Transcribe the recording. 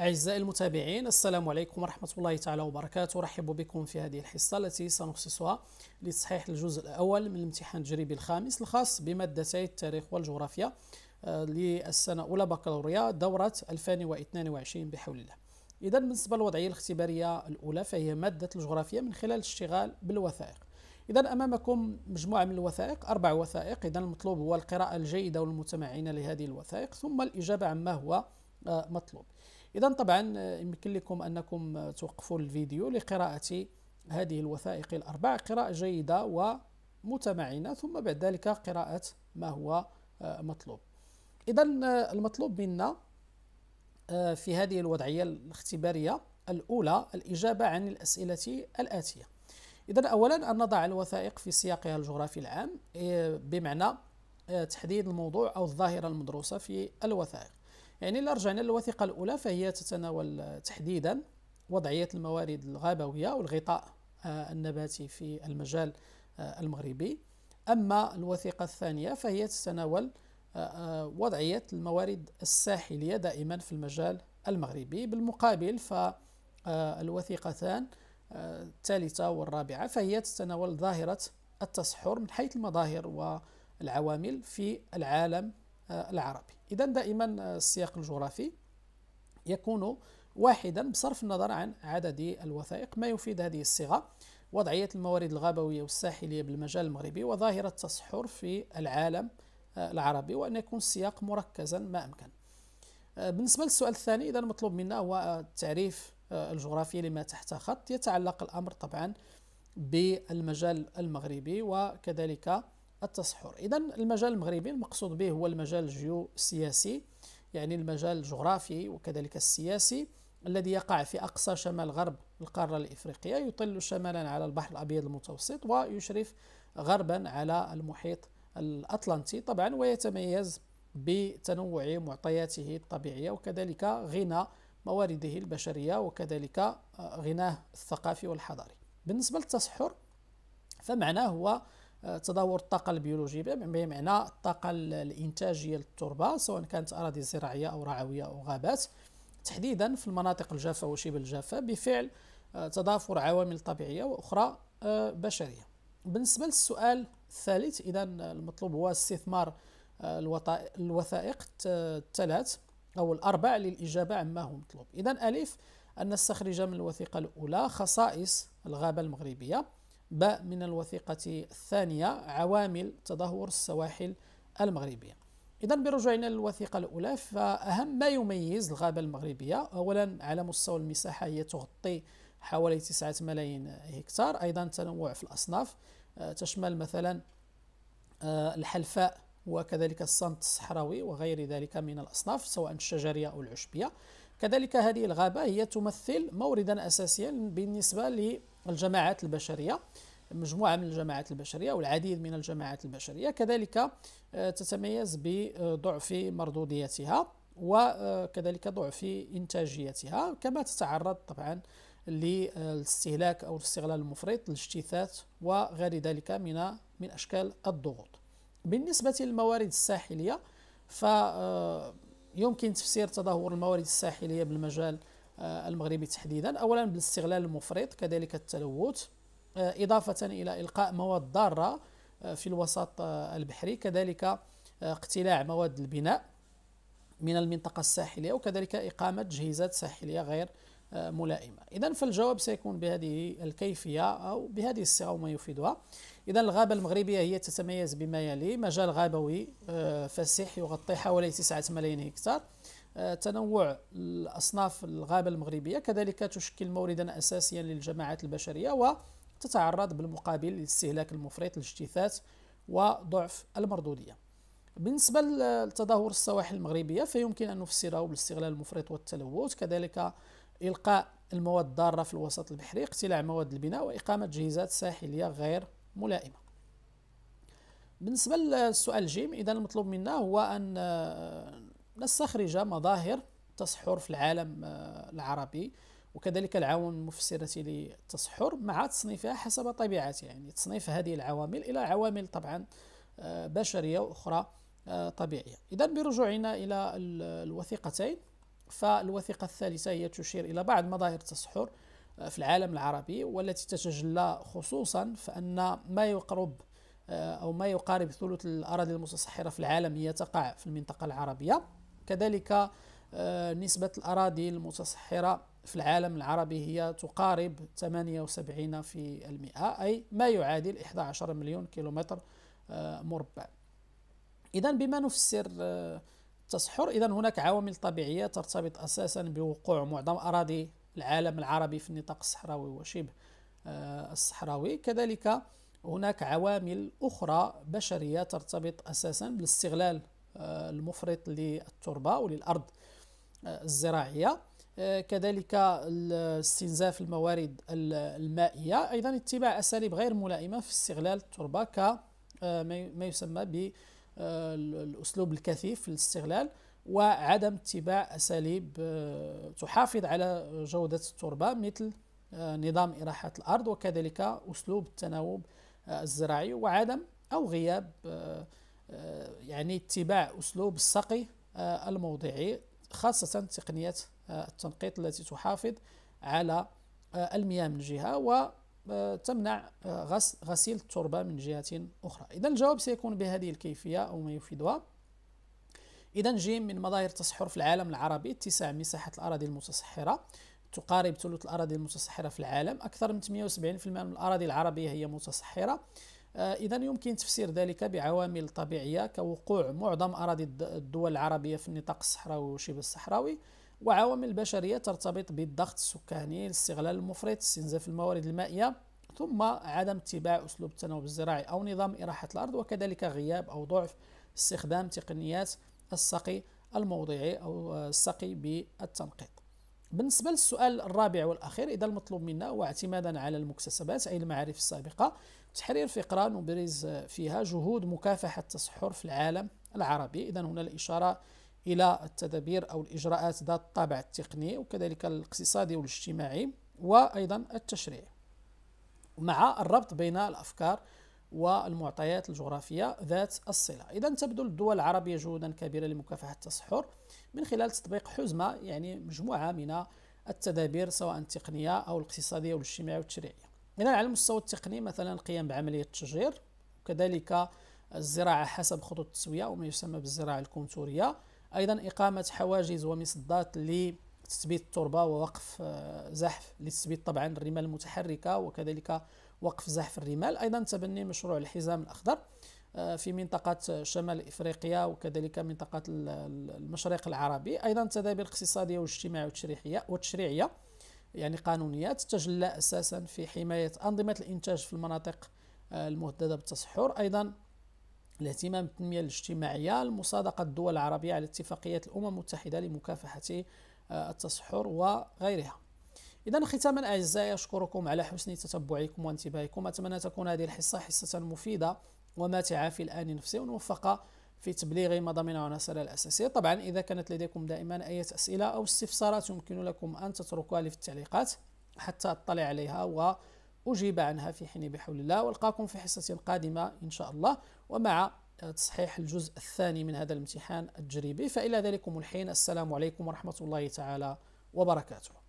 أعزائي المتابعين السلام عليكم ورحمة الله تعالى وبركاته أرحب بكم في هذه الحصة التي سنخصصها لتصحيح الجزء الأول من الامتحان التجريبي الخامس الخاص بمادتي التاريخ والجغرافيا آه، للسنة الأولى بكالوريا دورة 2022 بحول الله إذا بالنسبة للوضعية الاختبارية الأولى فهي مادة الجغرافيا من خلال الاشتغال بالوثائق إذا أمامكم مجموعة من الوثائق أربع وثائق إذا المطلوب هو القراءة الجيدة والمتمعنة لهذه الوثائق ثم الإجابة عما هو آه، مطلوب إذا طبعا يمكن لكم أنكم توقفوا الفيديو لقراءة هذه الوثائق الأربع قراءة جيدة ومتمعنة ثم بعد ذلك قراءة ما هو آه، مطلوب إذا آه، المطلوب منا آه، في هذه الوضعية الاختبارية الأولى الإجابة عن الأسئلة الآتية إذا أولا أن نضع الوثائق في سياقها الجغرافي العام بمعنى تحديد الموضوع أو الظاهرة المدروسة في الوثائق يعني إلا رجعنا للوثيقة الأولى فهي تتناول تحديدا وضعية الموارد الغابوية والغطاء آه، النباتي في المجال آه، المغربي أما الوثيقة الثانية فهي تتناول آه، وضعية الموارد الساحلية دائما في المجال المغربي بالمقابل فالوثيقتان الثالثة والرابعة فهي تتناول ظاهرة التصحر من حيث المظاهر والعوامل في العالم العربي إذا دائما آه، السياق الجغرافي يكون واحدا بصرف النظر عن عدد الوثائق ما يفيد هذه الصيغة وضعية الموارد الغابوية والساحلية بالمجال المغربي وظاهرة التصحر في العالم آه، العربي وأن يكون السياق مركزا ما أمكن آه، بالنسبة للسؤال الثاني إذا المطلوب منا هو تعريف الجغرافي لما تحت خط يتعلق الأمر طبعا بالمجال المغربي وكذلك التصحر إذا المجال المغربي المقصود به هو المجال الجيو يعني المجال الجغرافي وكذلك السياسي الذي يقع في أقصى شمال غرب القارة الإفريقية يطل شمالا على البحر الأبيض المتوسط ويشرف غربا على المحيط الأطلنطي طبعا ويتميز بتنوع معطياته الطبيعية وكذلك غنى موارده البشرية وكذلك غناه الثقافي والحضاري بالنسبة للتصحر فمعناه هو تدهور الطاقه البيولوجيه بمعنى الطاقه الانتاجيه للتربه سواء كانت اراضي زراعيه او رعويه او غابات تحديدا في المناطق الجافه وشبه الجافه بفعل آه، تضافر عوامل طبيعيه واخرى آه، بشريه بالنسبه للسؤال الثالث اذا المطلوب هو استثمار آه، الوثائق الثلاث او الاربع للاجابه عما هو مطلوب اذا الف ان نستخرج من الوثيقه الاولى خصائص الغابه المغربيه باء من الوثيقة الثانية عوامل تدهور السواحل المغربية إذا برجوعنا للوثيقة الأولى فأهم ما يميز الغابة المغربية أولا على مستوى المساحة هي تغطي حوالي 9 ملايين هكتار أيضا تنوع في الأصناف آه، تشمل مثلا آه، الحلفاء وكذلك الصمت الصحراوي وغير ذلك من الأصناف سواء الشجرية أو العشبية كذلك هذه الغابة هي تمثل موردا أساسيا بالنسبة الجماعات البشرية مجموعة من الجماعات البشرية والعديد من الجماعات البشرية كذلك آه، تتميز بضعف مردوديتها وكذلك ضعف إنتاجيتها كما تتعرض طبعا للاستهلاك أو الاستغلال المفرط الاجتثاث وغير ذلك من من أشكال الضغوط بالنسبة للموارد الساحلية فيمكن آه، تفسير تدهور الموارد الساحلية بالمجال آه، المغربي تحديدا اولا بالاستغلال المفرط كذلك التلوث آه، اضافه الى القاء مواد ضاره آه، في الوسط البحري كذلك اقتلاع مواد البناء من المنطقه الساحليه وكذلك اقامه تجهيزات ساحليه غير ملائمه اذا فالجواب سيكون بهذه الكيفيه او بهذه الصيغه وما يفيدها اذا الغابه المغربيه هي تتميز بما يلي مجال غابوي فسيح يغطي حوالي 9 ملايين هكتار آه، تنوع الأصناف الغابة المغربية كذلك تشكل موردا أساسيا للجماعات البشرية وتتعرض بالمقابل للاستهلاك المفرط الاجتثاث وضعف المردودية بالنسبة لتدهور السواحل المغربية فيمكن أن نفسره بالاستغلال المفرط والتلوث كذلك إلقاء المواد الضارة في الوسط البحري اقتلاع مواد البناء وإقامة تجهيزات ساحلية غير ملائمة بالنسبة للسؤال جيم إذا المطلوب منا هو أن نستخرج مظاهر التصحر في العالم آه، العربي وكذلك العوامل المفسرة للتصحر مع تصنيفها حسب طبيعتها يعني تصنيف هذه العوامل إلى عوامل طبعا آه، بشرية وأخرى آه، طبيعية إذا برجوعنا إلى الوثيقتين فالوثيقة الثالثة هي تشير إلى بعض مظاهر التصحر في العالم العربي والتي تتجلى خصوصا فأن ما يقرب أو ما يقارب ثلث الأراضي المتصحرة في العالم هي تقع في المنطقة العربية كذلك آه، نسبة الأراضي المتصحرة في العالم العربي هي تقارب 78 في المئة أي ما يعادل 11 مليون كيلومتر آه، مربع إذا بما نفسر آه، التصحر إذا هناك عوامل طبيعية ترتبط أساسا بوقوع معظم أراضي العالم العربي في النطاق الصحراوي وشبه الصحراوي كذلك هناك عوامل أخرى بشرية ترتبط أساسا بالاستغلال آه، المفرط للتربه وللارض آه، الزراعيه آه، كذلك استنزاف الموارد المائيه ايضا اتباع اساليب غير ملائمه في استغلال التربه كما يسمى بالاسلوب الكثيف في الاستغلال وعدم اتباع اساليب تحافظ على جوده التربه مثل نظام اراحه الارض وكذلك اسلوب التناوب الزراعي وعدم او غياب آه، يعني اتباع أسلوب السقي آه، الموضعي خاصة تقنيات آه، التنقيط التي تحافظ على المياه من جهة وتمنع غسيل التربة من جهة أخرى إذا الجواب سيكون بهذه الكيفية أو ما يفيدها إذا جيم من مظاهر التصحر في العالم العربي اتساع مساحة الأراضي المتصحرة تقارب ثلث الأراضي المتصحرة في العالم أكثر من 78% من الأراضي العربية هي متصحرة آه، إذا يمكن تفسير ذلك بعوامل طبيعية كوقوع معظم أراضي الدول العربية في النطاق الصحراوي وشبه الصحراوي وعوامل بشرية ترتبط بالضغط السكاني الاستغلال المفرط استنزاف الموارد المائية ثم عدم اتباع أسلوب التناوب الزراعي أو نظام إراحة الأرض وكذلك غياب أو ضعف استخدام تقنيات السقي الموضعي أو آه، السقي بالتنقيط بالنسبة للسؤال الرابع والأخير إذا المطلوب منا هو اعتمادا على المكتسبات أي المعارف السابقة تحرير فقرة نبرز فيها جهود مكافحة التصحر في العالم العربي إذا هنا الإشارة إلى التدابير أو الإجراءات ذات الطابع التقني وكذلك الاقتصادي والاجتماعي وأيضا التشريع مع الربط بين الأفكار والمعطيات الجغرافية ذات الصلة إذا تبذل الدول العربية جهودا كبيرة لمكافحة التصحر من خلال تطبيق حزمة يعني مجموعة من التدابير سواء التقنية أو الاقتصادية والاجتماعية والتشريعية إذا على المستوى التقني مثلا القيام بعملية التشجير وكذلك الزراعة حسب خطوط التسوية وما يسمى بالزراعة الكونتورية أيضا إقامة حواجز ومصدات لتثبيت التربة ووقف آه، زحف لتثبيت طبعا الرمال المتحركة وكذلك وقف زحف الرمال أيضا تبني مشروع الحزام الأخضر آه، في منطقة شمال إفريقيا وكذلك منطقة المشرق العربي أيضا تدابير اقتصادية واجتماعية وتشريعية وتشريعية يعني قانونيات تتجلى أساسا في حماية أنظمة الإنتاج في المناطق آه، المهددة بالتصحر أيضا الاهتمام بالتنمية الاجتماعية المصادقة الدول العربية على اتفاقيات الأمم المتحدة لمكافحة آه، التصحر وغيرها اذا ختاما اعزائي اشكركم على حسن تتبعكم وانتباهكم اتمنى تكون هذه الحصه حصه مفيده وماتعه في الان نفسه وموفقه في تبليغ ما ضمنه العناصر الاساسيه طبعا اذا كانت لديكم دائما اي اسئله او استفسارات يمكن لكم ان تتركوها لي في التعليقات حتى اطلع عليها وأجيب عنها في حين بحول الله والقاكم في حصة قادمة إن شاء الله ومع تصحيح الجزء الثاني من هذا الامتحان التجريبي فإلى ذلكم الحين السلام عليكم ورحمة الله تعالى وبركاته